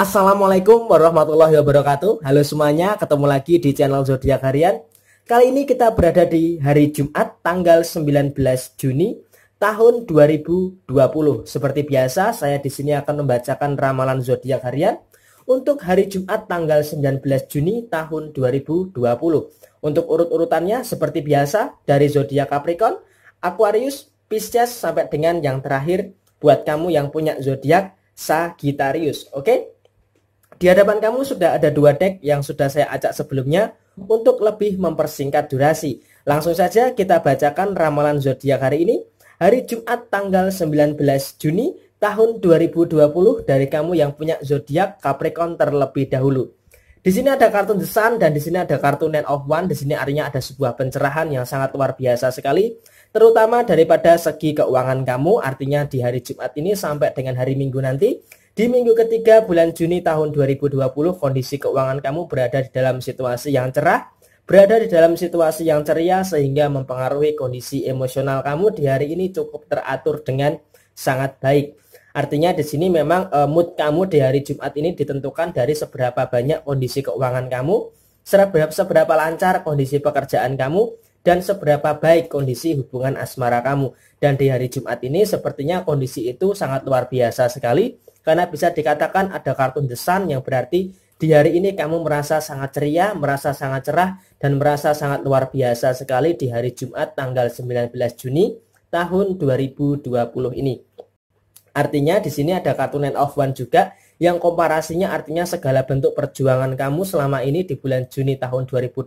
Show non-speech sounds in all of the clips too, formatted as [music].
Assalamualaikum warahmatullahi wabarakatuh. Halo semuanya, ketemu lagi di channel Zodiak Harian. Kali ini kita berada di hari Jumat tanggal 19 Juni tahun 2020. Seperti biasa, saya di sini akan membacakan ramalan zodiak harian untuk hari Jumat tanggal 19 Juni tahun 2020. Untuk urut-urutannya seperti biasa dari zodiak Capricorn, Aquarius, Pisces sampai dengan yang terakhir buat kamu yang punya zodiak Sagittarius. Oke? Okay? Di hadapan kamu sudah ada dua deck yang sudah saya ajak sebelumnya untuk lebih mempersingkat durasi. Langsung saja kita bacakan ramalan zodiak hari ini. Hari Jumat tanggal 19 Juni tahun 2020 dari kamu yang punya zodiak Capricorn terlebih dahulu. Di sini ada kartu The Sun dan di sini ada kartu Nine of One. Di sini artinya ada sebuah pencerahan yang sangat luar biasa sekali. Terutama daripada segi keuangan kamu, artinya di hari Jumat ini sampai dengan hari Minggu nanti di minggu ketiga bulan Juni tahun 2020, kondisi keuangan kamu berada di dalam situasi yang cerah, berada di dalam situasi yang ceria sehingga mempengaruhi kondisi emosional kamu di hari ini cukup teratur dengan sangat baik. Artinya di sini memang eh, mood kamu di hari Jumat ini ditentukan dari seberapa banyak kondisi keuangan kamu, seberapa, seberapa lancar kondisi pekerjaan kamu, dan seberapa baik kondisi hubungan asmara kamu. Dan di hari Jumat ini sepertinya kondisi itu sangat luar biasa sekali karena bisa dikatakan ada kartun The yang berarti di hari ini kamu merasa sangat ceria, merasa sangat cerah, dan merasa sangat luar biasa sekali di hari Jumat tanggal 19 Juni tahun 2020 ini. Artinya di sini ada kartun Nine of One juga yang komparasinya artinya segala bentuk perjuangan kamu selama ini di bulan Juni tahun 2020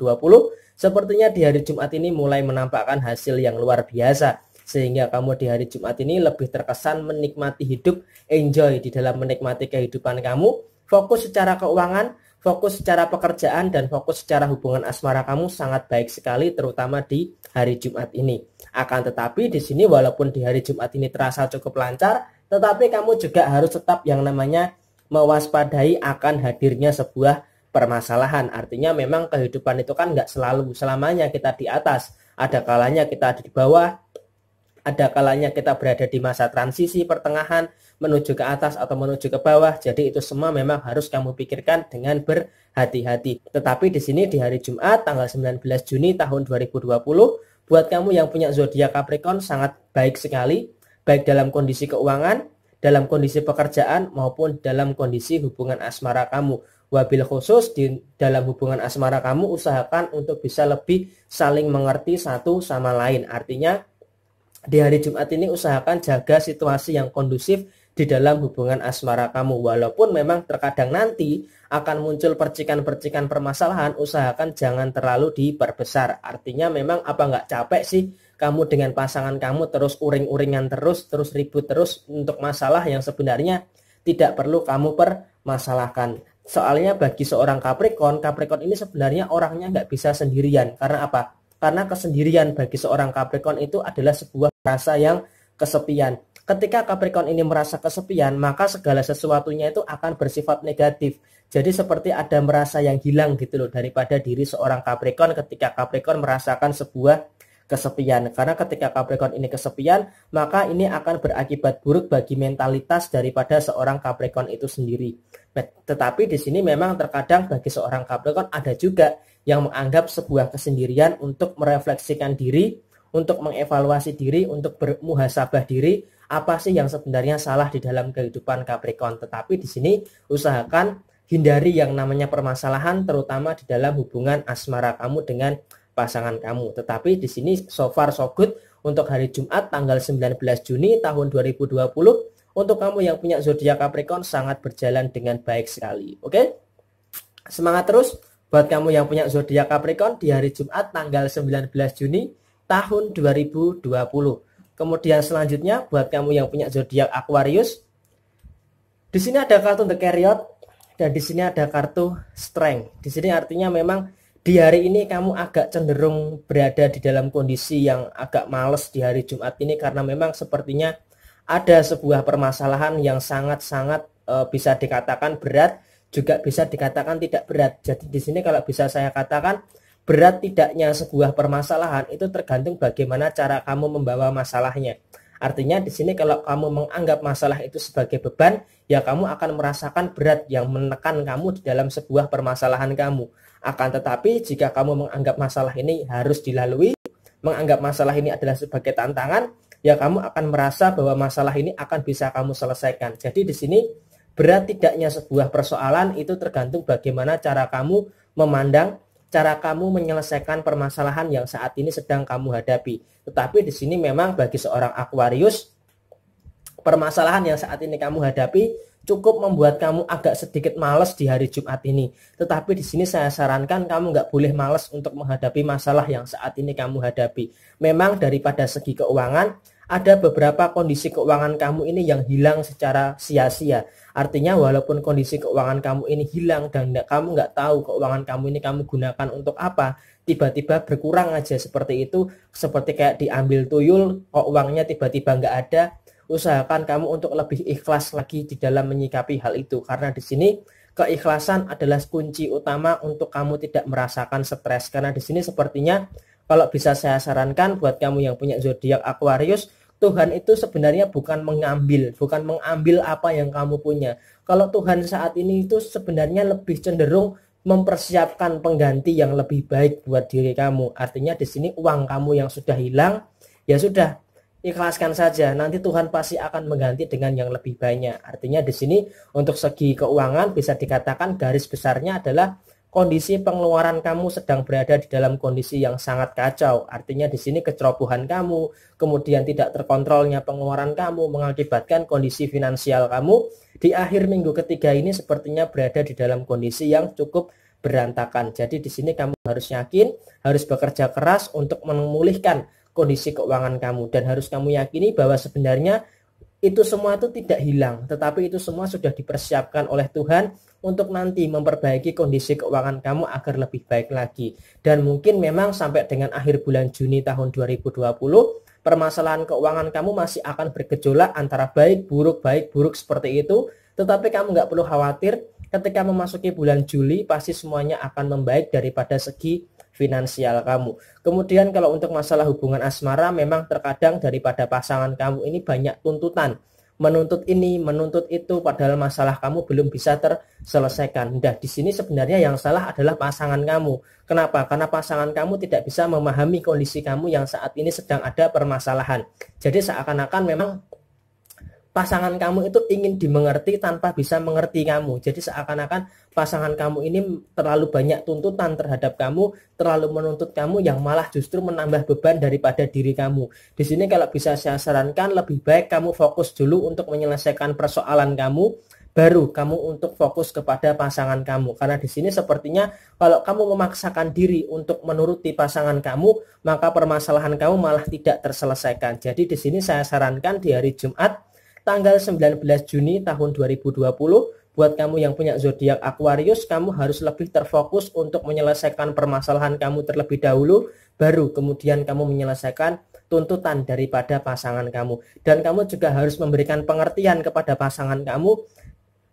sepertinya di hari Jumat ini mulai menampakkan hasil yang luar biasa sehingga kamu di hari Jumat ini lebih terkesan menikmati hidup, enjoy di dalam menikmati kehidupan kamu, fokus secara keuangan, fokus secara pekerjaan dan fokus secara hubungan asmara kamu sangat baik sekali terutama di hari Jumat ini. Akan tetapi di sini walaupun di hari Jumat ini terasa cukup lancar, tetapi kamu juga harus tetap yang namanya mewaspadai akan hadirnya sebuah permasalahan. Artinya memang kehidupan itu kan nggak selalu selamanya kita di atas. Ada kalanya kita di bawah, ada kalanya kita berada di masa transisi pertengahan menuju ke atas atau menuju ke bawah. Jadi itu semua memang harus kamu pikirkan dengan berhati-hati. Tetapi di sini di hari Jumat tanggal 19 Juni tahun 2020 buat kamu yang punya zodiak Capricorn sangat baik sekali baik dalam kondisi keuangan, dalam kondisi pekerjaan maupun dalam kondisi hubungan asmara kamu. Wabil khusus di dalam hubungan asmara kamu usahakan untuk bisa lebih saling mengerti satu sama lain. Artinya di hari Jumat ini usahakan jaga situasi yang kondusif di dalam hubungan asmara kamu. Walaupun memang terkadang nanti akan muncul percikan-percikan permasalahan, usahakan jangan terlalu diperbesar. Artinya memang apa nggak capek sih kamu dengan pasangan kamu terus uring-uringan terus, terus ribut terus untuk masalah yang sebenarnya tidak perlu kamu permasalahkan. Soalnya bagi seorang Capricorn, Capricorn ini sebenarnya orangnya nggak bisa sendirian. Karena apa? Karena kesendirian bagi seorang Capricorn itu adalah sebuah rasa yang kesepian. Ketika Capricorn ini merasa kesepian, maka segala sesuatunya itu akan bersifat negatif. Jadi seperti ada merasa yang hilang gitu loh daripada diri seorang Capricorn ketika Capricorn merasakan sebuah kesepian. Karena ketika Capricorn ini kesepian, maka ini akan berakibat buruk bagi mentalitas daripada seorang Capricorn itu sendiri. Tetapi di sini memang terkadang bagi seorang Capricorn ada juga yang menganggap sebuah kesendirian untuk merefleksikan diri untuk mengevaluasi diri, untuk bermuhasabah diri, apa sih yang sebenarnya salah di dalam kehidupan Capricorn. Tetapi di sini usahakan hindari yang namanya permasalahan terutama di dalam hubungan asmara kamu dengan pasangan kamu. Tetapi di sini so far so good untuk hari Jumat tanggal 19 Juni tahun 2020 untuk kamu yang punya zodiak Capricorn sangat berjalan dengan baik sekali. Oke? Semangat terus buat kamu yang punya zodiak Capricorn di hari Jumat tanggal 19 Juni tahun 2020. Kemudian selanjutnya buat kamu yang punya zodiak Aquarius, di sini ada kartu The Chariot dan di sini ada kartu Strength. Di sini artinya memang di hari ini kamu agak cenderung berada di dalam kondisi yang agak males di hari Jumat ini karena memang sepertinya ada sebuah permasalahan yang sangat-sangat e, bisa dikatakan berat juga bisa dikatakan tidak berat. Jadi di sini kalau bisa saya katakan berat tidaknya sebuah permasalahan itu tergantung bagaimana cara kamu membawa masalahnya. Artinya di sini kalau kamu menganggap masalah itu sebagai beban, ya kamu akan merasakan berat yang menekan kamu di dalam sebuah permasalahan kamu. Akan tetapi jika kamu menganggap masalah ini harus dilalui, menganggap masalah ini adalah sebagai tantangan, ya kamu akan merasa bahwa masalah ini akan bisa kamu selesaikan. Jadi di sini berat tidaknya sebuah persoalan itu tergantung bagaimana cara kamu memandang cara kamu menyelesaikan permasalahan yang saat ini sedang kamu hadapi. Tetapi di sini memang bagi seorang Aquarius permasalahan yang saat ini kamu hadapi cukup membuat kamu agak sedikit males di hari Jumat ini. Tetapi di sini saya sarankan kamu nggak boleh males untuk menghadapi masalah yang saat ini kamu hadapi. Memang daripada segi keuangan ada beberapa kondisi keuangan kamu ini yang hilang secara sia-sia. Artinya walaupun kondisi keuangan kamu ini hilang dan kamu nggak tahu keuangan kamu ini kamu gunakan untuk apa, tiba-tiba berkurang aja seperti itu, seperti kayak diambil tuyul, kok uangnya tiba-tiba nggak ada, usahakan kamu untuk lebih ikhlas lagi di dalam menyikapi hal itu. Karena di sini keikhlasan adalah kunci utama untuk kamu tidak merasakan stres. Karena di sini sepertinya kalau bisa saya sarankan buat kamu yang punya zodiak Aquarius, Tuhan itu sebenarnya bukan mengambil, bukan mengambil apa yang kamu punya. Kalau Tuhan saat ini itu sebenarnya lebih cenderung mempersiapkan pengganti yang lebih baik buat diri kamu. Artinya di sini uang kamu yang sudah hilang, ya sudah ikhlaskan saja. Nanti Tuhan pasti akan mengganti dengan yang lebih banyak. Artinya di sini untuk segi keuangan bisa dikatakan garis besarnya adalah kondisi pengeluaran kamu sedang berada di dalam kondisi yang sangat kacau. Artinya di sini kecerobohan kamu, kemudian tidak terkontrolnya pengeluaran kamu mengakibatkan kondisi finansial kamu di akhir minggu ketiga ini sepertinya berada di dalam kondisi yang cukup berantakan. Jadi di sini kamu harus yakin, harus bekerja keras untuk memulihkan kondisi keuangan kamu dan harus kamu yakini bahwa sebenarnya itu semua itu tidak hilang, tetapi itu semua sudah dipersiapkan oleh Tuhan untuk nanti memperbaiki kondisi keuangan kamu agar lebih baik lagi. Dan mungkin memang sampai dengan akhir bulan Juni tahun 2020, permasalahan keuangan kamu masih akan bergejolak antara baik, buruk, baik, buruk seperti itu. Tetapi kamu nggak perlu khawatir, ketika memasuki bulan Juli pasti semuanya akan membaik daripada segi finansial kamu. Kemudian kalau untuk masalah hubungan asmara memang terkadang daripada pasangan kamu ini banyak tuntutan. Menuntut ini, menuntut itu padahal masalah kamu belum bisa terselesaikan. Nah, di sini sebenarnya yang salah adalah pasangan kamu. Kenapa? Karena pasangan kamu tidak bisa memahami kondisi kamu yang saat ini sedang ada permasalahan. Jadi seakan-akan memang pasangan kamu itu ingin dimengerti tanpa bisa mengerti kamu. Jadi seakan-akan pasangan kamu ini terlalu banyak tuntutan terhadap kamu, terlalu menuntut kamu yang malah justru menambah beban daripada diri kamu. Di sini kalau bisa saya sarankan lebih baik kamu fokus dulu untuk menyelesaikan persoalan kamu baru kamu untuk fokus kepada pasangan kamu karena di sini sepertinya kalau kamu memaksakan diri untuk menuruti pasangan kamu maka permasalahan kamu malah tidak terselesaikan. Jadi di sini saya sarankan di hari Jumat tanggal 19 Juni tahun 2020 buat kamu yang punya zodiak Aquarius, kamu harus lebih terfokus untuk menyelesaikan permasalahan kamu terlebih dahulu, baru kemudian kamu menyelesaikan tuntutan daripada pasangan kamu. Dan kamu juga harus memberikan pengertian kepada pasangan kamu,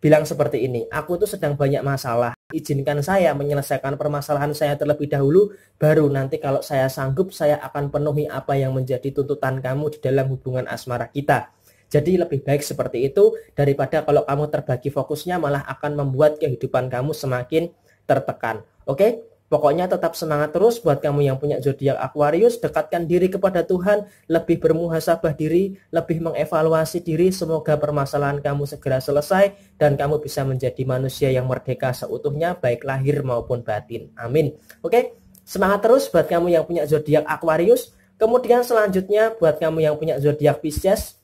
bilang seperti ini, aku tuh sedang banyak masalah, izinkan saya menyelesaikan permasalahan saya terlebih dahulu, baru nanti kalau saya sanggup, saya akan penuhi apa yang menjadi tuntutan kamu di dalam hubungan asmara kita jadi lebih baik seperti itu daripada kalau kamu terbagi fokusnya malah akan membuat kehidupan kamu semakin tertekan. Oke? Pokoknya tetap semangat terus buat kamu yang punya zodiak Aquarius, dekatkan diri kepada Tuhan, lebih bermuhasabah diri, lebih mengevaluasi diri, semoga permasalahan kamu segera selesai dan kamu bisa menjadi manusia yang merdeka seutuhnya baik lahir maupun batin. Amin. Oke, semangat terus buat kamu yang punya zodiak Aquarius. Kemudian selanjutnya buat kamu yang punya zodiak Pisces,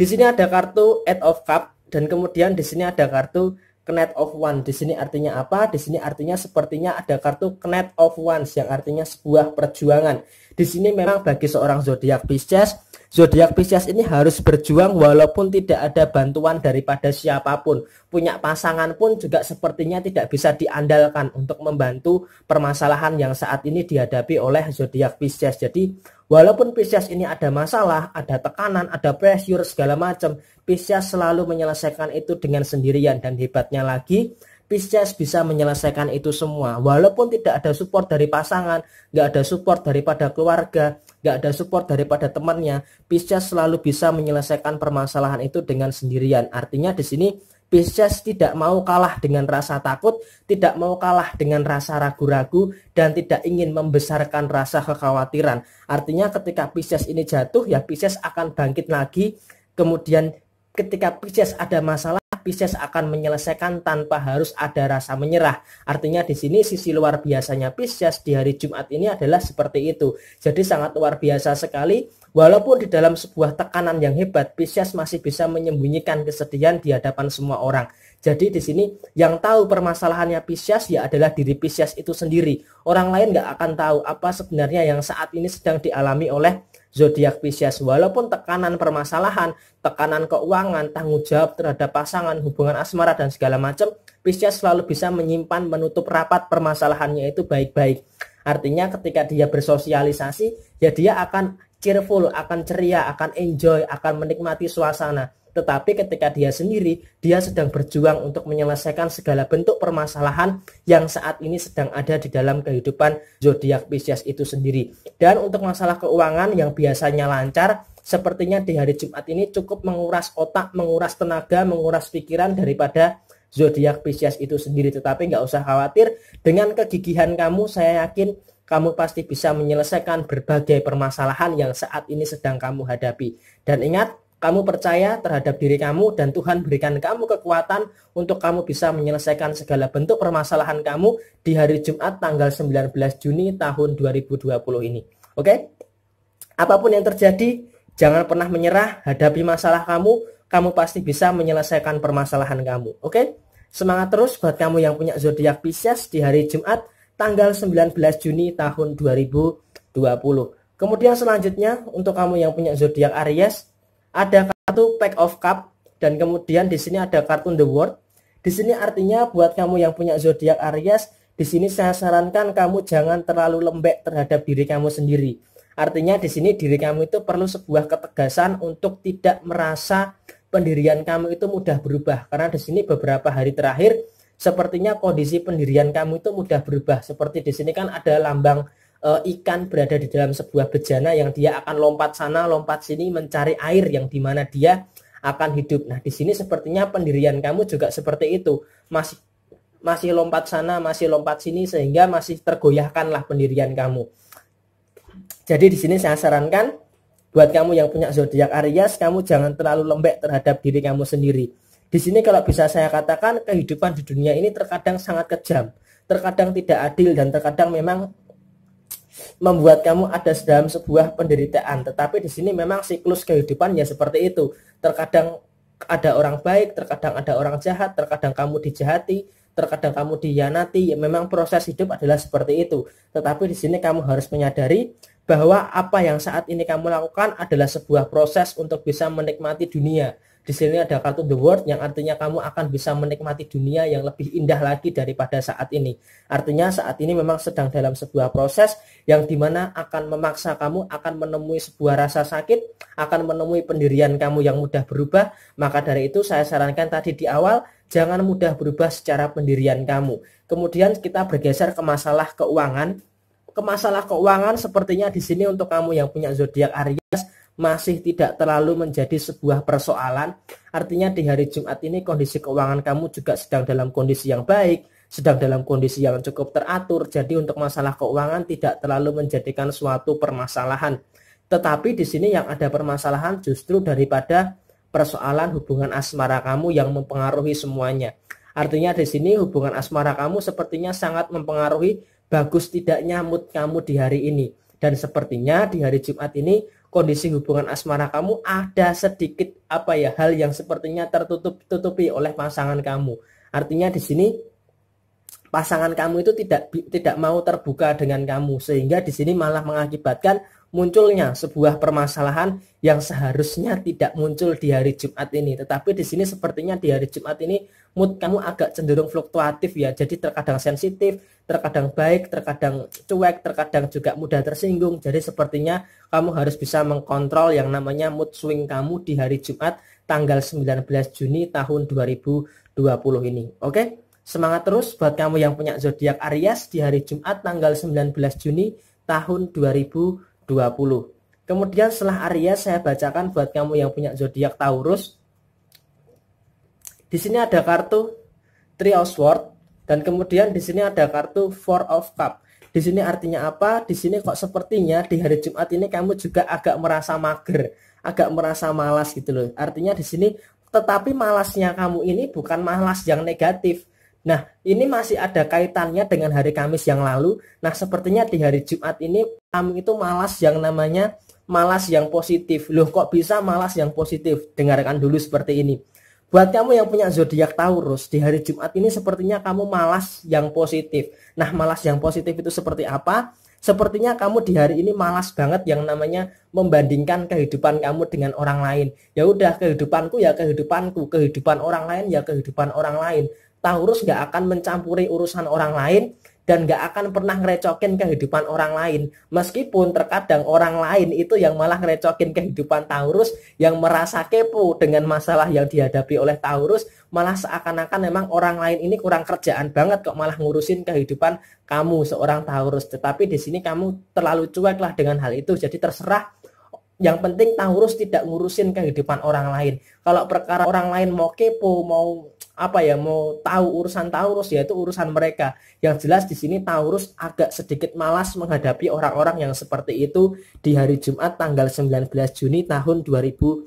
di sini ada kartu Eight of Cup dan kemudian di sini ada kartu Knight of One. Di sini artinya apa? Di sini artinya sepertinya ada kartu Knight of One yang artinya sebuah perjuangan. Di sini memang bagi seorang zodiak Pisces zodiak Pisces ini harus berjuang walaupun tidak ada bantuan daripada siapapun. Punya pasangan pun juga sepertinya tidak bisa diandalkan untuk membantu permasalahan yang saat ini dihadapi oleh zodiak Pisces. Jadi, walaupun Pisces ini ada masalah, ada tekanan, ada pressure segala macam, Pisces selalu menyelesaikan itu dengan sendirian dan hebatnya lagi Pisces bisa menyelesaikan itu semua. Walaupun tidak ada support dari pasangan, nggak ada support daripada keluarga, nggak ada support daripada temannya, Pisces selalu bisa menyelesaikan permasalahan itu dengan sendirian. Artinya di sini Pisces tidak mau kalah dengan rasa takut, tidak mau kalah dengan rasa ragu-ragu, dan tidak ingin membesarkan rasa kekhawatiran. Artinya ketika Pisces ini jatuh, ya Pisces akan bangkit lagi, kemudian ketika Pisces ada masalah, Pisces akan menyelesaikan tanpa harus ada rasa menyerah. Artinya di sini sisi luar biasanya Pisces di hari Jumat ini adalah seperti itu. Jadi sangat luar biasa sekali. Walaupun di dalam sebuah tekanan yang hebat, Pisces masih bisa menyembunyikan kesedihan di hadapan semua orang. Jadi di sini yang tahu permasalahannya Pisces ya adalah diri Pisces itu sendiri. Orang lain nggak akan tahu apa sebenarnya yang saat ini sedang dialami oleh zodiak Pisces. Walaupun tekanan permasalahan, tekanan keuangan, tanggung jawab terhadap pasangan, hubungan asmara dan segala macam, Pisces selalu bisa menyimpan menutup rapat permasalahannya itu baik-baik. Artinya ketika dia bersosialisasi, ya dia akan cheerful, akan ceria, akan enjoy, akan menikmati suasana tetapi ketika dia sendiri dia sedang berjuang untuk menyelesaikan segala bentuk permasalahan yang saat ini sedang ada di dalam kehidupan zodiak Pisces itu sendiri. Dan untuk masalah keuangan yang biasanya lancar sepertinya di hari Jumat ini cukup menguras otak, menguras tenaga, menguras pikiran daripada zodiak Pisces itu sendiri. Tetapi nggak usah khawatir, dengan kegigihan kamu saya yakin kamu pasti bisa menyelesaikan berbagai permasalahan yang saat ini sedang kamu hadapi. Dan ingat, kamu percaya terhadap diri kamu dan Tuhan berikan kamu kekuatan untuk kamu bisa menyelesaikan segala bentuk permasalahan kamu di hari Jumat tanggal 19 Juni tahun 2020 ini. Oke? Apapun yang terjadi, jangan pernah menyerah, hadapi masalah kamu, kamu pasti bisa menyelesaikan permasalahan kamu. Oke? Semangat terus buat kamu yang punya zodiak Pisces di hari Jumat tanggal 19 Juni tahun 2020. Kemudian selanjutnya untuk kamu yang punya zodiak Aries ada kartu pack of cup dan kemudian di sini ada kartu the world. Di sini artinya buat kamu yang punya zodiak Aries, di sini saya sarankan kamu jangan terlalu lembek terhadap diri kamu sendiri. Artinya di sini diri kamu itu perlu sebuah ketegasan untuk tidak merasa pendirian kamu itu mudah berubah karena di sini beberapa hari terakhir sepertinya kondisi pendirian kamu itu mudah berubah seperti di sini kan ada lambang uh, ikan berada di dalam sebuah bejana yang dia akan lompat sana, lompat sini mencari air yang di mana dia akan hidup. Nah, di sini sepertinya pendirian kamu juga seperti itu. Masih masih lompat sana, masih lompat sini sehingga masih tergoyahkanlah pendirian kamu. Jadi di sini saya sarankan buat kamu yang punya zodiak Aries, kamu jangan terlalu lembek terhadap diri kamu sendiri. Di sini kalau bisa saya katakan kehidupan di dunia ini terkadang sangat kejam, terkadang tidak adil dan terkadang memang membuat kamu ada dalam sebuah penderitaan. Tetapi di sini memang siklus kehidupan ya seperti itu. Terkadang ada orang baik, terkadang ada orang jahat, terkadang kamu dijahati, terkadang kamu dianati. Ya memang proses hidup adalah seperti itu. Tetapi di sini kamu harus menyadari bahwa apa yang saat ini kamu lakukan adalah sebuah proses untuk bisa menikmati dunia. Di sini ada kartu The World yang artinya kamu akan bisa menikmati dunia yang lebih indah lagi daripada saat ini. Artinya saat ini memang sedang dalam sebuah proses yang dimana akan memaksa kamu akan menemui sebuah rasa sakit, akan menemui pendirian kamu yang mudah berubah. Maka dari itu saya sarankan tadi di awal jangan mudah berubah secara pendirian kamu. Kemudian kita bergeser ke masalah keuangan. Ke masalah keuangan sepertinya di sini untuk kamu yang punya zodiak Aries masih tidak terlalu menjadi sebuah persoalan. Artinya di hari Jumat ini kondisi keuangan kamu juga sedang dalam kondisi yang baik, sedang dalam kondisi yang cukup teratur. Jadi untuk masalah keuangan tidak terlalu menjadikan suatu permasalahan. Tetapi di sini yang ada permasalahan justru daripada persoalan hubungan asmara kamu yang mempengaruhi semuanya. Artinya di sini hubungan asmara kamu sepertinya sangat mempengaruhi bagus tidaknya mood kamu di hari ini. Dan sepertinya di hari Jumat ini kondisi hubungan asmara kamu ada sedikit apa ya hal yang sepertinya tertutup-tutupi oleh pasangan kamu. Artinya di sini pasangan kamu itu tidak tidak mau terbuka dengan kamu sehingga di sini malah mengakibatkan munculnya sebuah permasalahan yang seharusnya tidak muncul di hari Jumat ini. Tetapi di sini sepertinya di hari Jumat ini mood kamu agak cenderung fluktuatif ya. Jadi terkadang sensitif, terkadang baik, terkadang cuek, terkadang juga mudah tersinggung. Jadi sepertinya kamu harus bisa mengkontrol yang namanya mood swing kamu di hari Jumat tanggal 19 Juni tahun 2020 ini. Oke? Semangat terus buat kamu yang punya zodiak Aries di hari Jumat tanggal 19 Juni tahun 2020 20. Kemudian setelah Aries saya bacakan buat kamu yang punya zodiak Taurus. Di sini ada kartu Three of Swords dan kemudian di sini ada kartu Four of Cup. Di sini artinya apa? Di sini kok sepertinya di hari Jumat ini kamu juga agak merasa mager, agak merasa malas gitu loh. Artinya di sini tetapi malasnya kamu ini bukan malas yang negatif, Nah, ini masih ada kaitannya dengan hari Kamis yang lalu. Nah, sepertinya di hari Jumat ini kami itu malas yang namanya malas yang positif. Loh, kok bisa malas yang positif? Dengarkan dulu seperti ini. Buat kamu yang punya zodiak Taurus, di hari Jumat ini sepertinya kamu malas yang positif. Nah, malas yang positif itu seperti apa? Sepertinya kamu di hari ini malas banget yang namanya membandingkan kehidupan kamu dengan orang lain. Ya udah, kehidupanku ya kehidupanku, kehidupan orang lain ya kehidupan orang lain. Taurus gak akan mencampuri urusan orang lain dan gak akan pernah ngerecokin kehidupan orang lain. Meskipun terkadang orang lain itu yang malah ngerecokin kehidupan Taurus yang merasa kepo dengan masalah yang dihadapi oleh Taurus, malah seakan-akan memang orang lain ini kurang kerjaan banget kok malah ngurusin kehidupan kamu seorang Taurus. Tetapi di sini kamu terlalu cuek lah dengan hal itu. Jadi terserah yang penting Taurus tidak ngurusin kehidupan orang lain. Kalau perkara orang lain mau kepo, mau apa ya mau tahu urusan Taurus yaitu urusan mereka. Yang jelas di sini Taurus agak sedikit malas menghadapi orang-orang yang seperti itu di hari Jumat tanggal 19 Juni tahun 2020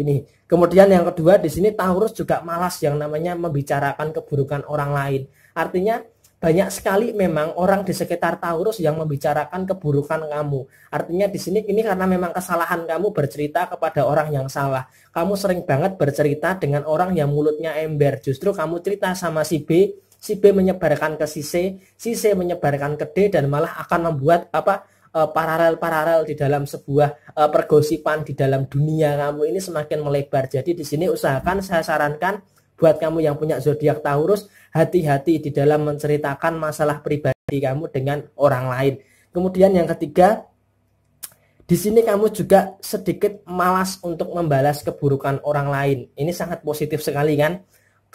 ini. Kemudian yang kedua di sini Taurus juga malas yang namanya membicarakan keburukan orang lain. Artinya banyak sekali memang orang di sekitar Taurus yang membicarakan keburukan kamu. Artinya di sini ini karena memang kesalahan kamu bercerita kepada orang yang salah. Kamu sering banget bercerita dengan orang yang mulutnya ember. Justru kamu cerita sama si B, si B menyebarkan ke si C, si C menyebarkan ke D dan malah akan membuat apa eh, paralel-paralel di dalam sebuah eh, pergosipan di dalam dunia kamu ini semakin melebar. Jadi di sini usahakan saya sarankan Buat kamu yang punya zodiak Taurus, hati-hati di dalam menceritakan masalah pribadi kamu dengan orang lain. Kemudian yang ketiga, di sini kamu juga sedikit malas untuk membalas keburukan orang lain. Ini sangat positif sekali kan?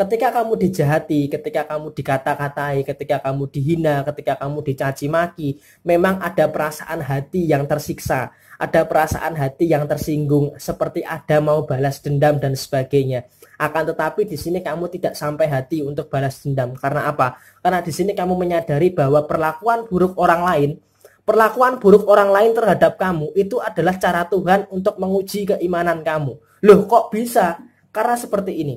ketika kamu dijahati, ketika kamu dikata-katai, ketika kamu dihina, ketika kamu dicaci maki, memang ada perasaan hati yang tersiksa, ada perasaan hati yang tersinggung, seperti ada mau balas dendam dan sebagainya. Akan tetapi di sini kamu tidak sampai hati untuk balas dendam. Karena apa? Karena di sini kamu menyadari bahwa perlakuan buruk orang lain Perlakuan buruk orang lain terhadap kamu itu adalah cara Tuhan untuk menguji keimanan kamu. Loh, kok bisa? Karena seperti ini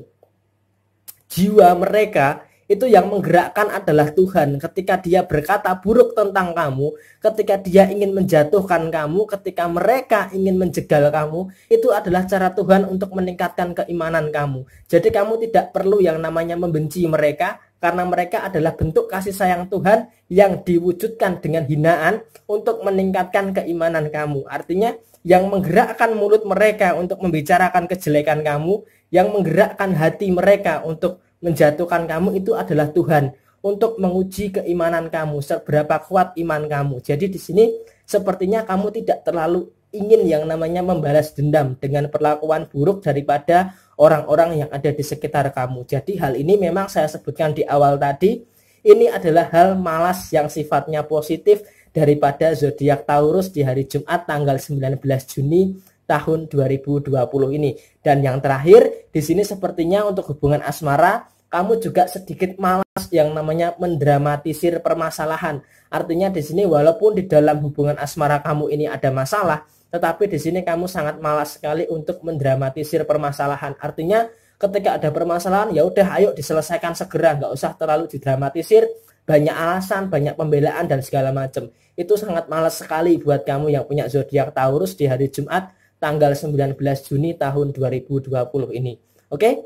jiwa mereka itu yang menggerakkan adalah Tuhan. Ketika dia berkata buruk tentang kamu, ketika dia ingin menjatuhkan kamu, ketika mereka ingin menjegal kamu, itu adalah cara Tuhan untuk meningkatkan keimanan kamu. Jadi kamu tidak perlu yang namanya membenci mereka karena mereka adalah bentuk kasih sayang Tuhan yang diwujudkan dengan hinaan untuk meningkatkan keimanan kamu. Artinya yang menggerakkan mulut mereka untuk membicarakan kejelekan kamu yang menggerakkan hati mereka untuk menjatuhkan kamu itu adalah Tuhan untuk menguji keimanan kamu, seberapa kuat iman kamu. Jadi di sini sepertinya kamu tidak terlalu ingin yang namanya membalas dendam dengan perlakuan buruk daripada orang-orang yang ada di sekitar kamu. Jadi hal ini memang saya sebutkan di awal tadi, ini adalah hal malas yang sifatnya positif daripada zodiak Taurus di hari Jumat tanggal 19 Juni tahun 2020 ini. Dan yang terakhir, di sini sepertinya untuk hubungan asmara, kamu juga sedikit malas yang namanya mendramatisir permasalahan. Artinya di sini walaupun di dalam hubungan asmara kamu ini ada masalah, tetapi di sini kamu sangat malas sekali untuk mendramatisir permasalahan. Artinya ketika ada permasalahan ya udah ayo diselesaikan segera, nggak usah terlalu didramatisir, banyak alasan, banyak pembelaan dan segala macam. Itu sangat malas sekali buat kamu yang punya zodiak Taurus di hari Jumat tanggal 19 Juni tahun 2020 ini. Oke?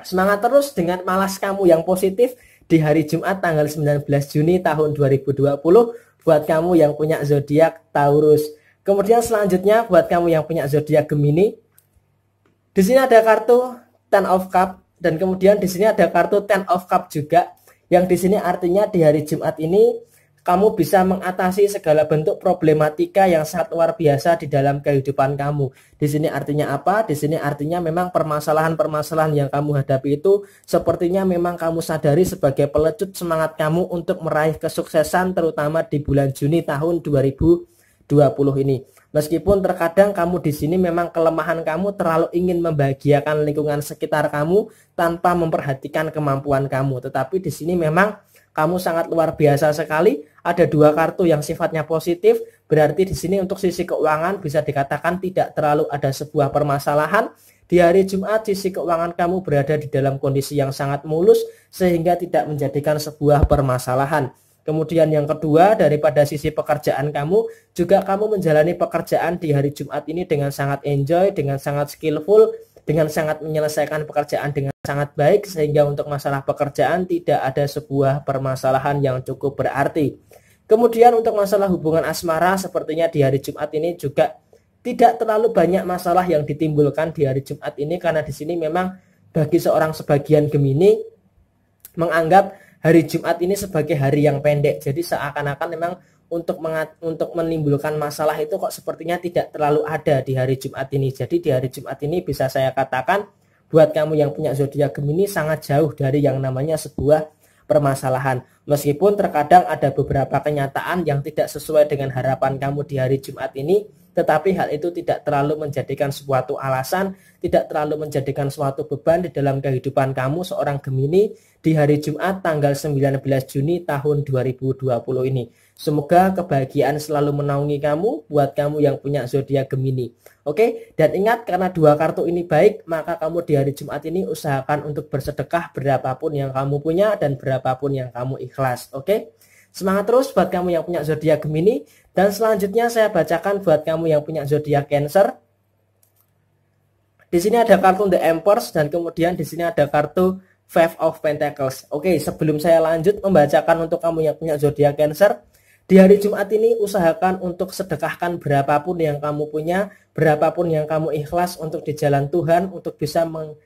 Semangat terus dengan malas kamu yang positif di hari Jumat tanggal 19 Juni tahun 2020 buat kamu yang punya zodiak Taurus. Kemudian selanjutnya buat kamu yang punya zodiak Gemini, di sini ada kartu Ten of Cup dan kemudian di sini ada kartu Ten of Cup juga yang di sini artinya di hari Jumat ini kamu bisa mengatasi segala bentuk problematika yang sangat luar biasa di dalam kehidupan kamu. Di sini artinya apa? Di sini artinya memang permasalahan-permasalahan yang kamu hadapi itu sepertinya memang kamu sadari sebagai pelecut semangat kamu untuk meraih kesuksesan terutama di bulan Juni tahun 2020 ini. Meskipun terkadang kamu di sini memang kelemahan kamu terlalu ingin membahagiakan lingkungan sekitar kamu tanpa memperhatikan kemampuan kamu, tetapi di sini memang kamu sangat luar biasa sekali. Ada dua kartu yang sifatnya positif, berarti di sini untuk sisi keuangan bisa dikatakan tidak terlalu ada sebuah permasalahan. Di hari Jumat, sisi keuangan kamu berada di dalam kondisi yang sangat mulus sehingga tidak menjadikan sebuah permasalahan. Kemudian yang kedua, daripada sisi pekerjaan kamu, juga kamu menjalani pekerjaan di hari Jumat ini dengan sangat enjoy, dengan sangat skillful, dengan sangat menyelesaikan pekerjaan dengan sangat baik sehingga untuk masalah pekerjaan tidak ada sebuah permasalahan yang cukup berarti. Kemudian untuk masalah hubungan asmara sepertinya di hari Jumat ini juga tidak terlalu banyak masalah yang ditimbulkan di hari Jumat ini karena di sini memang bagi seorang sebagian Gemini menganggap hari Jumat ini sebagai hari yang pendek. Jadi seakan-akan memang untuk mengat, untuk menimbulkan masalah itu kok sepertinya tidak terlalu ada di hari Jumat ini. Jadi di hari Jumat ini bisa saya katakan buat kamu yang punya zodiak Gemini sangat jauh dari yang namanya sebuah permasalahan. Meskipun terkadang ada beberapa kenyataan yang tidak sesuai dengan harapan kamu di hari Jumat ini, tetapi hal itu tidak terlalu menjadikan suatu alasan, tidak terlalu menjadikan suatu beban di dalam kehidupan kamu seorang Gemini di hari Jumat tanggal 19 Juni tahun 2020 ini. Semoga kebahagiaan selalu menaungi kamu buat kamu yang punya zodiak Gemini. Oke, dan ingat karena dua kartu ini baik, maka kamu di hari Jumat ini usahakan untuk bersedekah berapapun yang kamu punya dan berapapun yang kamu ikhlas. Oke. Semangat terus buat kamu yang punya zodiak Gemini dan selanjutnya saya bacakan buat kamu yang punya zodiak Cancer. Di sini ada kartu The Empress dan kemudian di sini ada kartu Five of Pentacles. Oke, sebelum saya lanjut membacakan untuk kamu yang punya zodiak Cancer, di hari Jumat ini usahakan untuk sedekahkan berapapun yang kamu punya, berapapun yang kamu ikhlas untuk di jalan Tuhan untuk bisa meng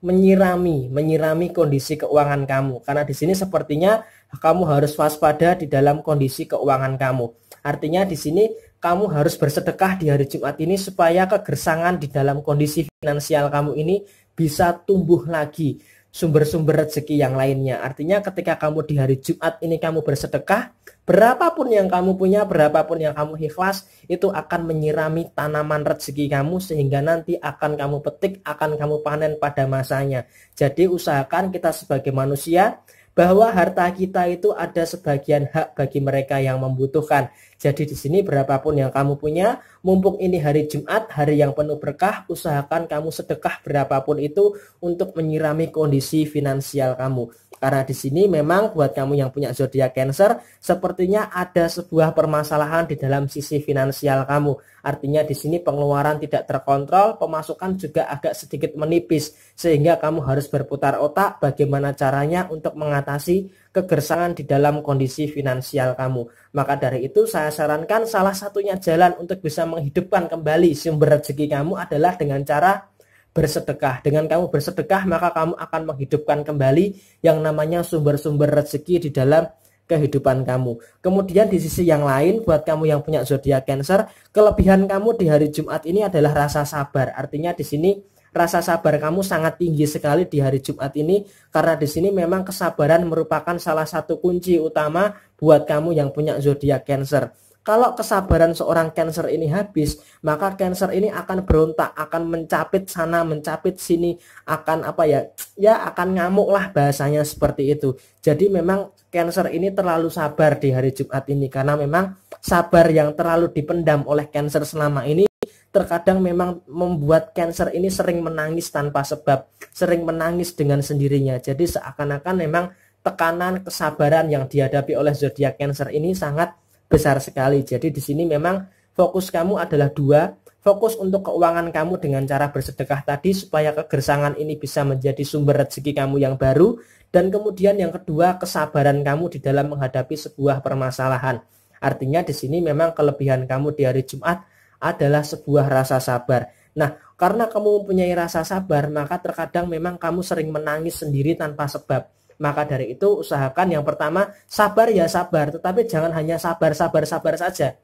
menyirami, menyirami kondisi keuangan kamu. Karena di sini sepertinya kamu harus waspada di dalam kondisi keuangan kamu. Artinya di sini kamu harus bersedekah di hari Jumat ini supaya kegersangan di dalam kondisi finansial kamu ini bisa tumbuh lagi sumber-sumber rezeki yang lainnya. Artinya ketika kamu di hari Jumat ini kamu bersedekah, berapapun yang kamu punya, berapapun yang kamu ikhlas, itu akan menyirami tanaman rezeki kamu sehingga nanti akan kamu petik, akan kamu panen pada masanya. Jadi usahakan kita sebagai manusia bahwa harta kita itu ada sebagian hak bagi mereka yang membutuhkan. Jadi di sini berapapun yang kamu punya, mumpung ini hari Jumat, hari yang penuh berkah, usahakan kamu sedekah berapapun itu untuk menyirami kondisi finansial kamu. Karena di sini memang buat kamu yang punya zodiak Cancer, sepertinya ada sebuah permasalahan di dalam sisi finansial kamu. Artinya di sini pengeluaran tidak terkontrol, pemasukan juga agak sedikit menipis sehingga kamu harus berputar otak bagaimana caranya untuk mengatasi kegersangan di dalam kondisi finansial kamu. Maka dari itu saya sarankan salah satunya jalan untuk bisa menghidupkan kembali sumber rezeki kamu adalah dengan cara bersedekah. Dengan kamu bersedekah maka kamu akan menghidupkan kembali yang namanya sumber-sumber rezeki di dalam kehidupan kamu. Kemudian di sisi yang lain buat kamu yang punya zodiak Cancer, kelebihan kamu di hari Jumat ini adalah rasa sabar. Artinya di sini rasa sabar kamu sangat tinggi sekali di hari Jumat ini karena di sini memang kesabaran merupakan salah satu kunci utama buat kamu yang punya zodiak Cancer. Kalau kesabaran seorang Cancer ini habis, maka Cancer ini akan berontak, akan mencapit sana, mencapit sini, akan apa ya? Ya akan ngamuk lah bahasanya seperti itu. Jadi memang Cancer ini terlalu sabar di hari Jumat ini karena memang sabar yang terlalu dipendam oleh Cancer selama ini terkadang memang membuat cancer ini sering menangis tanpa sebab, sering menangis dengan sendirinya. Jadi seakan-akan memang tekanan kesabaran yang dihadapi oleh zodiak cancer ini sangat besar sekali. Jadi di sini memang fokus kamu adalah dua, fokus untuk keuangan kamu dengan cara bersedekah tadi supaya kegersangan ini bisa menjadi sumber rezeki kamu yang baru dan kemudian yang kedua kesabaran kamu di dalam menghadapi sebuah permasalahan. Artinya di sini memang kelebihan kamu di hari Jumat adalah sebuah rasa sabar. Nah, karena kamu mempunyai rasa sabar, maka terkadang memang kamu sering menangis sendiri tanpa sebab. Maka dari itu usahakan yang pertama sabar ya sabar, tetapi jangan hanya sabar sabar sabar saja.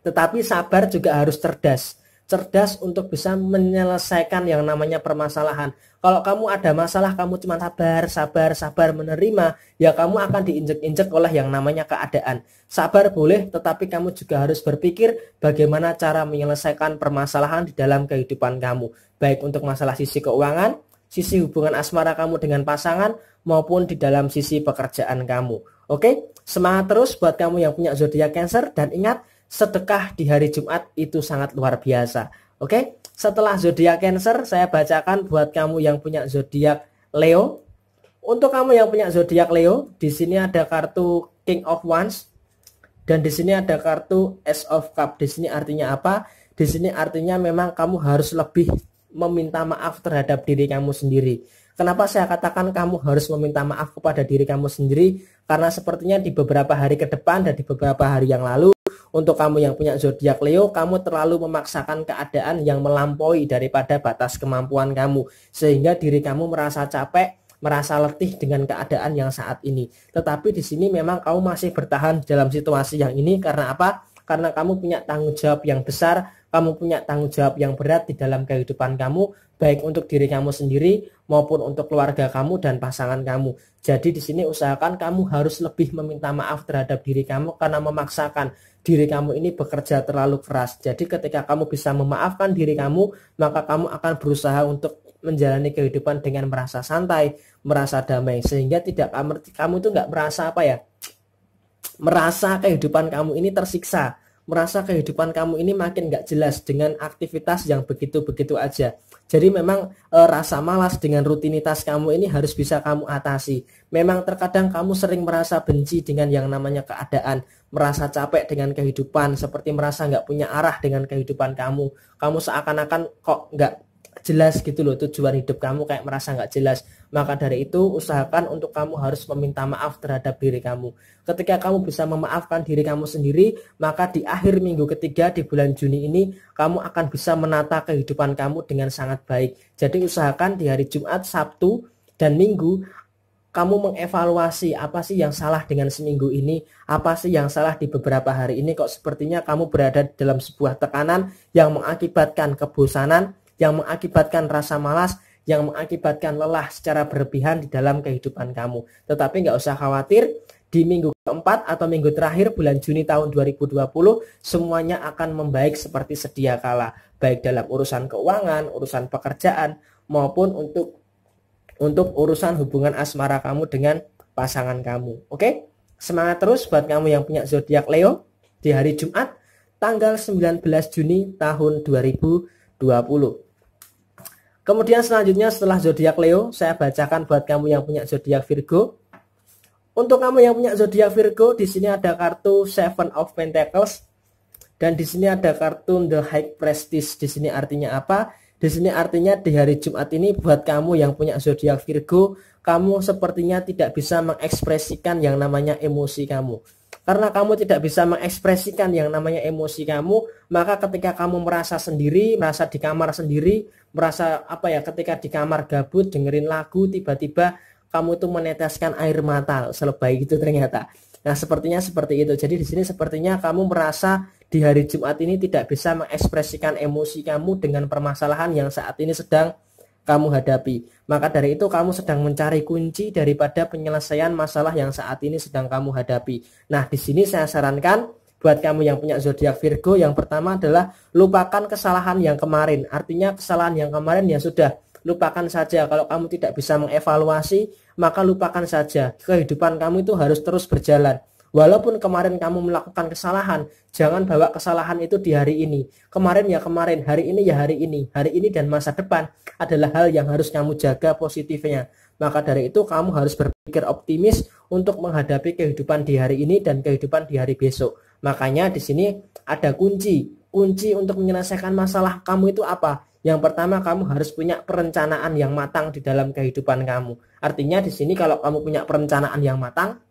Tetapi sabar juga harus cerdas cerdas untuk bisa menyelesaikan yang namanya permasalahan. Kalau kamu ada masalah, kamu cuma sabar, sabar, sabar menerima, ya kamu akan diinjek-injek oleh yang namanya keadaan. Sabar boleh, tetapi kamu juga harus berpikir bagaimana cara menyelesaikan permasalahan di dalam kehidupan kamu. Baik untuk masalah sisi keuangan, sisi hubungan asmara kamu dengan pasangan, maupun di dalam sisi pekerjaan kamu. Oke, semangat terus buat kamu yang punya zodiak Cancer dan ingat sedekah di hari Jumat itu sangat luar biasa. Oke, setelah zodiak Cancer saya bacakan buat kamu yang punya zodiak Leo. Untuk kamu yang punya zodiak Leo, di sini ada kartu King of Wands dan di sini ada kartu Ace of Cup. Di sini artinya apa? Di sini artinya memang kamu harus lebih meminta maaf terhadap diri kamu sendiri. Kenapa saya katakan kamu harus meminta maaf kepada diri kamu sendiri? Karena sepertinya di beberapa hari ke depan dan di beberapa hari yang lalu untuk kamu yang punya zodiak Leo, kamu terlalu memaksakan keadaan yang melampaui daripada batas kemampuan kamu, sehingga diri kamu merasa capek, merasa letih dengan keadaan yang saat ini. Tetapi di sini memang kamu masih bertahan dalam situasi yang ini karena apa? Karena kamu punya tanggung jawab yang besar, kamu punya tanggung jawab yang berat di dalam kehidupan kamu, baik untuk diri kamu sendiri maupun untuk keluarga kamu dan pasangan kamu. Jadi di sini usahakan kamu harus lebih meminta maaf terhadap diri kamu karena memaksakan diri kamu ini bekerja terlalu keras. Jadi ketika kamu bisa memaafkan diri kamu, maka kamu akan berusaha untuk menjalani kehidupan dengan merasa santai, merasa damai, sehingga tidak kamu, itu nggak merasa apa ya, merasa kehidupan kamu ini tersiksa merasa kehidupan kamu ini makin nggak jelas dengan aktivitas yang begitu-begitu aja. Jadi memang e, rasa malas dengan rutinitas kamu ini harus bisa kamu atasi. Memang terkadang kamu sering merasa benci dengan yang namanya keadaan, merasa capek dengan kehidupan, seperti merasa nggak punya arah dengan kehidupan kamu. Kamu seakan-akan kok nggak jelas gitu loh tujuan hidup kamu kayak merasa nggak jelas maka dari itu usahakan untuk kamu harus meminta maaf terhadap diri kamu ketika kamu bisa memaafkan diri kamu sendiri maka di akhir minggu ketiga di bulan Juni ini kamu akan bisa menata kehidupan kamu dengan sangat baik jadi usahakan di hari Jumat Sabtu dan Minggu kamu mengevaluasi apa sih yang salah dengan seminggu ini, apa sih yang salah di beberapa hari ini kok sepertinya kamu berada dalam sebuah tekanan yang mengakibatkan kebosanan yang mengakibatkan rasa malas, yang mengakibatkan lelah secara berlebihan di dalam kehidupan kamu. Tetapi nggak usah khawatir, di minggu keempat atau minggu terakhir bulan Juni tahun 2020 semuanya akan membaik seperti sedia kala baik dalam urusan keuangan, urusan pekerjaan maupun untuk untuk urusan hubungan asmara kamu dengan pasangan kamu. Oke? Semangat terus buat kamu yang punya zodiak Leo di hari Jumat tanggal 19 Juni tahun 2020. Kemudian selanjutnya setelah zodiak Leo, saya bacakan buat kamu yang punya zodiak Virgo. Untuk kamu yang punya zodiak Virgo, di sini ada kartu Seven of Pentacles dan di sini ada kartu The High Prestige. Di sini artinya apa? Di sini artinya di hari Jumat ini buat kamu yang punya zodiak Virgo, kamu sepertinya tidak bisa mengekspresikan yang namanya emosi kamu. Karena kamu tidak bisa mengekspresikan yang namanya emosi kamu, maka ketika kamu merasa sendiri, merasa di kamar sendiri, merasa apa ya, ketika di kamar gabut dengerin lagu, tiba-tiba kamu itu meneteskan air mata selebay itu ternyata. Nah, sepertinya seperti itu. Jadi di sini sepertinya kamu merasa di hari Jumat ini tidak bisa mengekspresikan emosi kamu dengan permasalahan yang saat ini sedang kamu hadapi. Maka dari itu kamu sedang mencari kunci daripada penyelesaian masalah yang saat ini sedang kamu hadapi. Nah, di sini saya sarankan buat kamu yang punya zodiak Virgo yang pertama adalah lupakan kesalahan yang kemarin. Artinya kesalahan yang kemarin ya sudah lupakan saja. Kalau kamu tidak bisa mengevaluasi, maka lupakan saja. Kehidupan kamu itu harus terus berjalan. Walaupun kemarin kamu melakukan kesalahan, jangan bawa kesalahan itu di hari ini. Kemarin ya kemarin, hari ini ya hari ini. Hari ini dan masa depan adalah hal yang harus kamu jaga positifnya. Maka dari itu kamu harus berpikir optimis untuk menghadapi kehidupan di hari ini dan kehidupan di hari besok. Makanya di sini ada kunci. Kunci untuk menyelesaikan masalah kamu itu apa? Yang pertama kamu harus punya perencanaan yang matang di dalam kehidupan kamu. Artinya di sini kalau kamu punya perencanaan yang matang,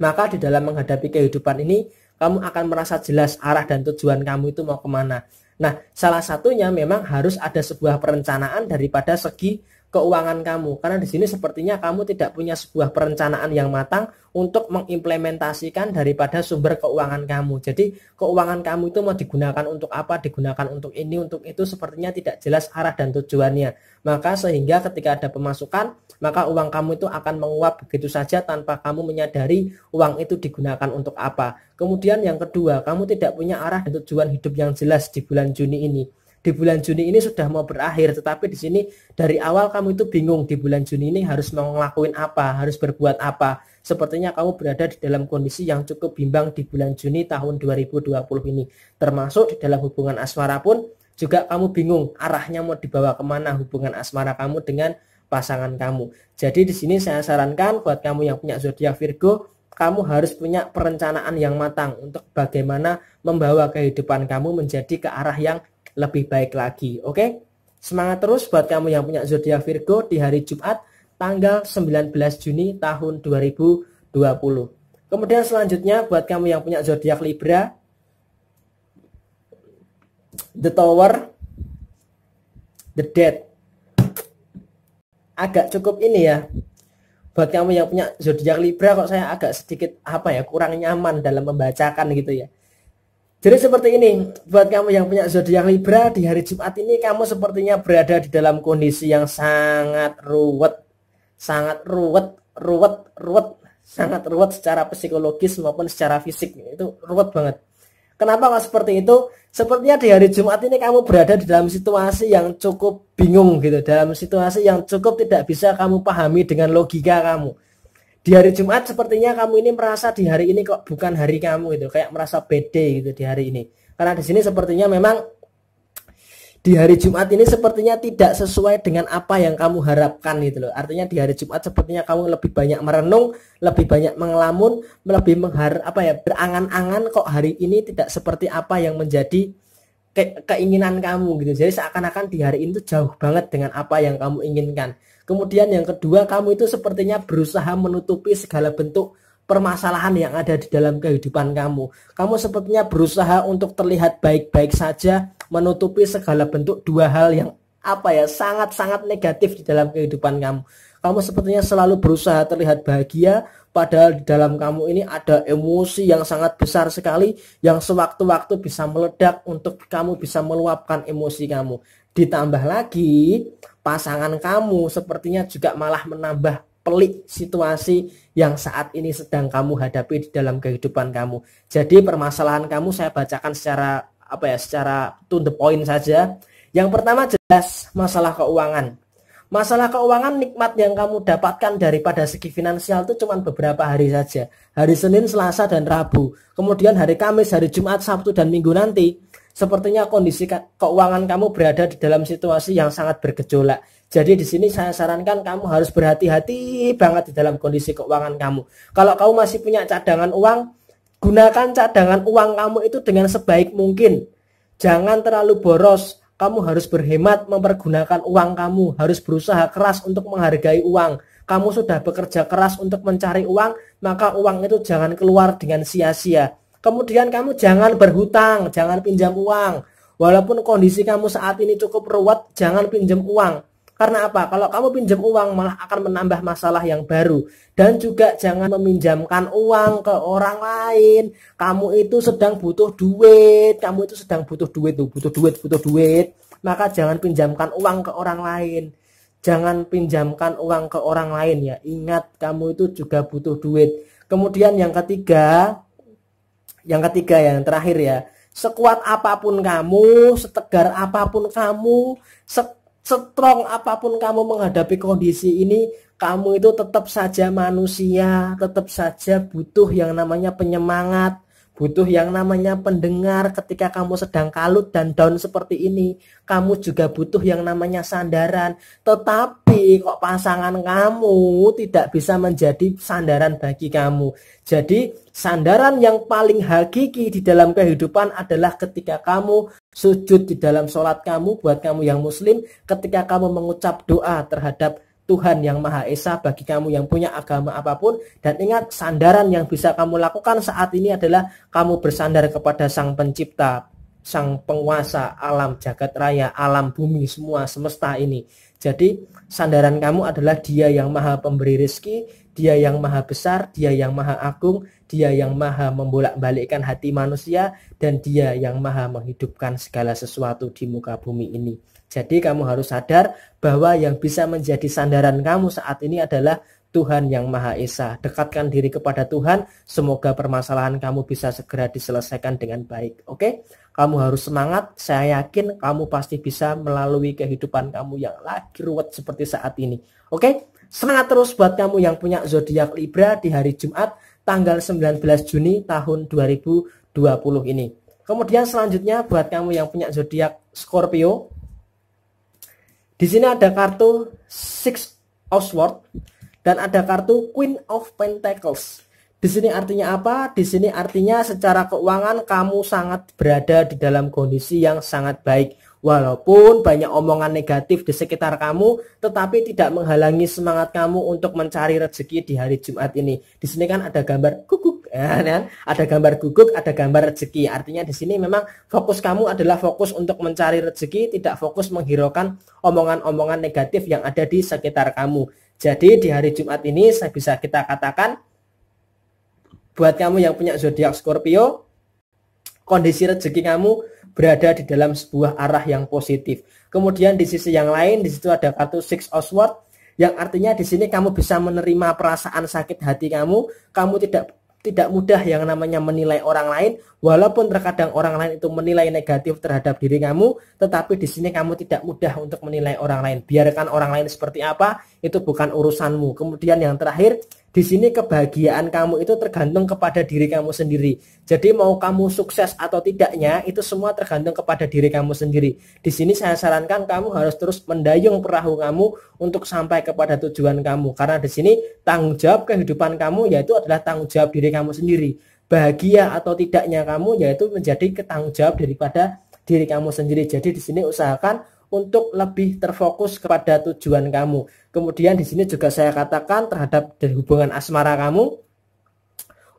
maka di dalam menghadapi kehidupan ini kamu akan merasa jelas arah dan tujuan kamu itu mau kemana. Nah, salah satunya memang harus ada sebuah perencanaan daripada segi keuangan kamu karena di sini sepertinya kamu tidak punya sebuah perencanaan yang matang untuk mengimplementasikan daripada sumber keuangan kamu. Jadi keuangan kamu itu mau digunakan untuk apa, digunakan untuk ini, untuk itu sepertinya tidak jelas arah dan tujuannya. Maka sehingga ketika ada pemasukan, maka uang kamu itu akan menguap begitu saja tanpa kamu menyadari uang itu digunakan untuk apa. Kemudian yang kedua, kamu tidak punya arah dan tujuan hidup yang jelas di bulan Juni ini di bulan Juni ini sudah mau berakhir, tetapi di sini dari awal kamu itu bingung di bulan Juni ini harus ngelakuin apa, harus berbuat apa. Sepertinya kamu berada di dalam kondisi yang cukup bimbang di bulan Juni tahun 2020 ini. Termasuk di dalam hubungan asmara pun juga kamu bingung arahnya mau dibawa kemana hubungan asmara kamu dengan pasangan kamu. Jadi di sini saya sarankan buat kamu yang punya zodiak Virgo, kamu harus punya perencanaan yang matang untuk bagaimana membawa kehidupan kamu menjadi ke arah yang lebih baik lagi. Oke? Okay? Semangat terus buat kamu yang punya zodiak Virgo di hari Jumat tanggal 19 Juni tahun 2020. Kemudian selanjutnya buat kamu yang punya zodiak Libra The Tower The Dead agak cukup ini ya buat kamu yang punya zodiak Libra kok saya agak sedikit apa ya kurang nyaman dalam membacakan gitu ya jadi seperti ini, buat kamu yang punya zodiak Libra di hari Jumat ini kamu sepertinya berada di dalam kondisi yang sangat ruwet, sangat ruwet, ruwet, ruwet, sangat ruwet secara psikologis maupun secara fisik. Itu ruwet banget. Kenapa kok seperti itu? Sepertinya di hari Jumat ini kamu berada di dalam situasi yang cukup bingung gitu, dalam situasi yang cukup tidak bisa kamu pahami dengan logika kamu di hari Jumat sepertinya kamu ini merasa di hari ini kok bukan hari kamu gitu kayak merasa beda gitu di hari ini karena di sini sepertinya memang di hari Jumat ini sepertinya tidak sesuai dengan apa yang kamu harapkan gitu loh artinya di hari Jumat sepertinya kamu lebih banyak merenung lebih banyak mengelamun lebih menghar apa ya berangan-angan kok hari ini tidak seperti apa yang menjadi ke keinginan kamu gitu jadi seakan-akan di hari ini tuh jauh banget dengan apa yang kamu inginkan Kemudian yang kedua, kamu itu sepertinya berusaha menutupi segala bentuk permasalahan yang ada di dalam kehidupan kamu. Kamu sepertinya berusaha untuk terlihat baik-baik saja, menutupi segala bentuk dua hal yang apa ya sangat-sangat negatif di dalam kehidupan kamu. Kamu sepertinya selalu berusaha terlihat bahagia, padahal di dalam kamu ini ada emosi yang sangat besar sekali yang sewaktu-waktu bisa meledak untuk kamu bisa meluapkan emosi kamu. Ditambah lagi, pasangan kamu sepertinya juga malah menambah pelik situasi yang saat ini sedang kamu hadapi di dalam kehidupan kamu. Jadi permasalahan kamu saya bacakan secara apa ya, secara to the point saja. Yang pertama jelas masalah keuangan. Masalah keuangan nikmat yang kamu dapatkan daripada segi finansial itu cuma beberapa hari saja. Hari Senin, Selasa, dan Rabu. Kemudian hari Kamis, hari Jumat, Sabtu, dan Minggu nanti Sepertinya kondisi keuangan kamu berada di dalam situasi yang sangat bergejolak. Jadi di sini saya sarankan kamu harus berhati-hati banget di dalam kondisi keuangan kamu. Kalau kamu masih punya cadangan uang, gunakan cadangan uang kamu itu dengan sebaik mungkin. Jangan terlalu boros, kamu harus berhemat mempergunakan uang kamu, harus berusaha keras untuk menghargai uang. Kamu sudah bekerja keras untuk mencari uang, maka uang itu jangan keluar dengan sia-sia. Kemudian kamu jangan berhutang, jangan pinjam uang. Walaupun kondisi kamu saat ini cukup ruwet, jangan pinjam uang. Karena apa? Kalau kamu pinjam uang malah akan menambah masalah yang baru. Dan juga jangan meminjamkan uang ke orang lain. Kamu itu sedang butuh duit, kamu itu sedang butuh duit tuh, butuh duit, butuh duit. Maka jangan pinjamkan uang ke orang lain. Jangan pinjamkan uang ke orang lain ya. Ingat kamu itu juga butuh duit. Kemudian yang ketiga, yang ketiga yang terakhir ya sekuat apapun kamu setegar apapun kamu strong apapun kamu menghadapi kondisi ini kamu itu tetap saja manusia tetap saja butuh yang namanya penyemangat Butuh yang namanya pendengar ketika kamu sedang kalut dan down seperti ini. Kamu juga butuh yang namanya sandaran. Tetapi kok pasangan kamu tidak bisa menjadi sandaran bagi kamu. Jadi sandaran yang paling hakiki di dalam kehidupan adalah ketika kamu sujud di dalam sholat kamu buat kamu yang muslim. Ketika kamu mengucap doa terhadap Tuhan yang Maha Esa bagi kamu yang punya agama apapun dan ingat sandaran yang bisa kamu lakukan saat ini adalah kamu bersandar kepada Sang Pencipta, Sang Penguasa alam jagat raya, alam bumi semua semesta ini. Jadi sandaran kamu adalah Dia yang Maha Pemberi Rizki, Dia yang Maha Besar, Dia yang Maha Agung, Dia yang Maha membolak-balikkan hati manusia, dan Dia yang Maha menghidupkan segala sesuatu di muka bumi ini. Jadi kamu harus sadar bahwa yang bisa menjadi sandaran kamu saat ini adalah Tuhan yang Maha Esa. Dekatkan diri kepada Tuhan, semoga permasalahan kamu bisa segera diselesaikan dengan baik. Oke? Kamu harus semangat, saya yakin kamu pasti bisa melalui kehidupan kamu yang lagi ruwet seperti saat ini. Oke? Semangat terus buat kamu yang punya zodiak Libra di hari Jumat tanggal 19 Juni tahun 2020 ini. Kemudian selanjutnya buat kamu yang punya zodiak Scorpio di sini ada kartu Six of Swords dan ada kartu Queen of Pentacles. Di sini artinya apa? Di sini artinya secara keuangan kamu sangat berada di dalam kondisi yang sangat baik Walaupun banyak omongan negatif di sekitar kamu, tetapi tidak menghalangi semangat kamu untuk mencari rezeki di hari Jumat ini. Di sini kan ada gambar guguk, [laughs] ya, kan? ada gambar guguk, ada gambar rezeki. Artinya di sini memang fokus kamu adalah fokus untuk mencari rezeki, tidak fokus menghiraukan omongan-omongan negatif yang ada di sekitar kamu. Jadi di hari Jumat ini saya bisa kita katakan buat kamu yang punya zodiak Scorpio, kondisi rezeki kamu berada di dalam sebuah arah yang positif. Kemudian di sisi yang lain di situ ada kartu Six of Swords yang artinya di sini kamu bisa menerima perasaan sakit hati kamu, kamu tidak tidak mudah yang namanya menilai orang lain, walaupun terkadang orang lain itu menilai negatif terhadap diri kamu, tetapi di sini kamu tidak mudah untuk menilai orang lain. Biarkan orang lain seperti apa, itu bukan urusanmu. Kemudian yang terakhir, di sini kebahagiaan kamu itu tergantung kepada diri kamu sendiri. Jadi mau kamu sukses atau tidaknya itu semua tergantung kepada diri kamu sendiri. Di sini saya sarankan kamu harus terus mendayung perahu kamu untuk sampai kepada tujuan kamu. Karena di sini tanggung jawab kehidupan kamu yaitu adalah tanggung jawab diri kamu sendiri. Bahagia atau tidaknya kamu yaitu menjadi ketanggung jawab daripada diri kamu sendiri. Jadi di sini usahakan untuk lebih terfokus kepada tujuan kamu. Kemudian di sini juga saya katakan terhadap dari hubungan asmara kamu.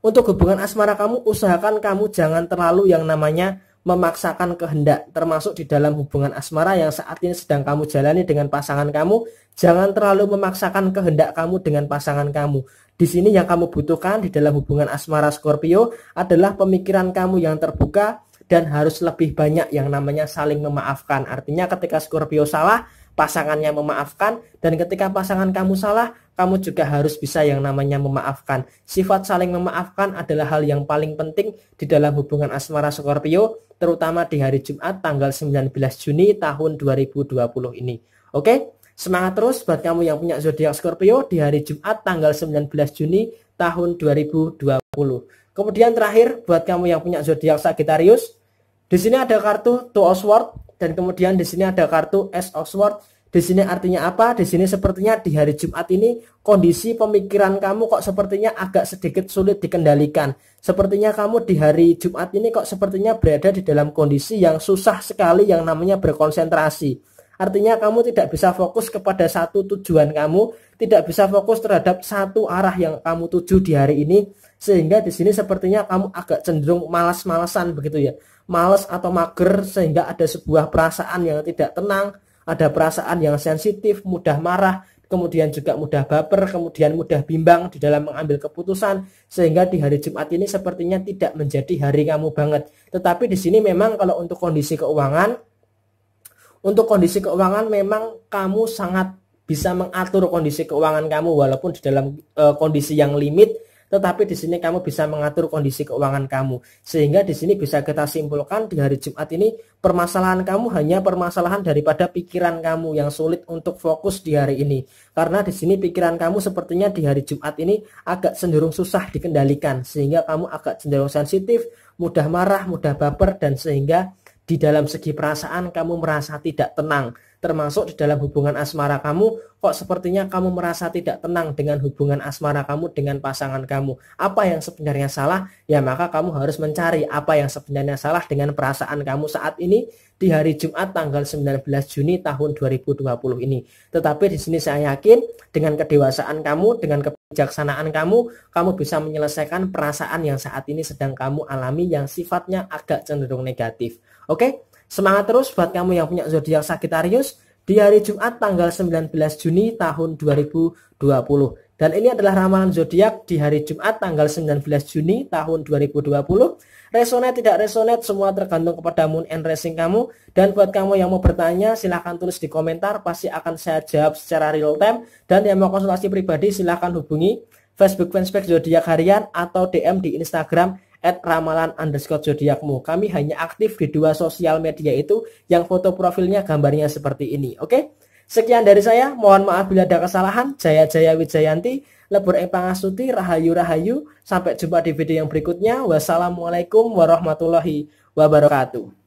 Untuk hubungan asmara kamu, usahakan kamu jangan terlalu yang namanya memaksakan kehendak termasuk di dalam hubungan asmara yang saat ini sedang kamu jalani dengan pasangan kamu jangan terlalu memaksakan kehendak kamu dengan pasangan kamu di sini yang kamu butuhkan di dalam hubungan asmara Scorpio adalah pemikiran kamu yang terbuka dan harus lebih banyak yang namanya saling memaafkan. Artinya ketika Scorpio salah, pasangannya memaafkan dan ketika pasangan kamu salah, kamu juga harus bisa yang namanya memaafkan. Sifat saling memaafkan adalah hal yang paling penting di dalam hubungan asmara Scorpio, terutama di hari Jumat tanggal 19 Juni tahun 2020 ini. Oke? Semangat terus buat kamu yang punya zodiak Scorpio di hari Jumat tanggal 19 Juni tahun 2020. Kemudian terakhir buat kamu yang punya zodiak Sagittarius di sini ada kartu Two of dan kemudian di sini ada kartu S of Di sini artinya apa? Di sini sepertinya di hari Jumat ini kondisi pemikiran kamu kok sepertinya agak sedikit sulit dikendalikan. Sepertinya kamu di hari Jumat ini kok sepertinya berada di dalam kondisi yang susah sekali yang namanya berkonsentrasi. Artinya kamu tidak bisa fokus kepada satu tujuan kamu, tidak bisa fokus terhadap satu arah yang kamu tuju di hari ini sehingga di sini sepertinya kamu agak cenderung malas-malasan begitu ya malas atau mager sehingga ada sebuah perasaan yang tidak tenang ada perasaan yang sensitif mudah marah kemudian juga mudah baper kemudian mudah bimbang di dalam mengambil keputusan sehingga di hari Jumat ini sepertinya tidak menjadi hari kamu banget tetapi di sini memang kalau untuk kondisi keuangan untuk kondisi keuangan memang kamu sangat bisa mengatur kondisi keuangan kamu walaupun di dalam e, kondisi yang limit tetapi di sini kamu bisa mengatur kondisi keuangan kamu. Sehingga di sini bisa kita simpulkan di hari Jumat ini permasalahan kamu hanya permasalahan daripada pikiran kamu yang sulit untuk fokus di hari ini. Karena di sini pikiran kamu sepertinya di hari Jumat ini agak cenderung susah dikendalikan sehingga kamu agak cenderung sensitif, mudah marah, mudah baper dan sehingga di dalam segi perasaan kamu merasa tidak tenang termasuk di dalam hubungan asmara kamu, kok sepertinya kamu merasa tidak tenang dengan hubungan asmara kamu dengan pasangan kamu. Apa yang sebenarnya salah? Ya maka kamu harus mencari apa yang sebenarnya salah dengan perasaan kamu saat ini di hari Jumat tanggal 19 Juni tahun 2020 ini. Tetapi di sini saya yakin dengan kedewasaan kamu, dengan kebijaksanaan kamu, kamu bisa menyelesaikan perasaan yang saat ini sedang kamu alami yang sifatnya agak cenderung negatif. Oke? Semangat terus buat kamu yang punya zodiak Sagittarius di hari Jumat tanggal 19 Juni tahun 2020. Dan ini adalah ramalan zodiak di hari Jumat tanggal 19 Juni tahun 2020. Resonate tidak resonate semua tergantung kepada moon and racing kamu dan buat kamu yang mau bertanya silahkan tulis di komentar pasti akan saya jawab secara real time dan yang mau konsultasi pribadi silahkan hubungi Facebook fanspage zodiak harian atau DM di Instagram at ramalan underscore zodiakmu. Kami hanya aktif di dua sosial media itu yang foto profilnya gambarnya seperti ini. Oke? Okay? Sekian dari saya. Mohon maaf bila ada kesalahan. Jaya Jaya Wijayanti, Lebur Empang Asuti, Rahayu Rahayu. Sampai jumpa di video yang berikutnya. Wassalamualaikum warahmatullahi wabarakatuh.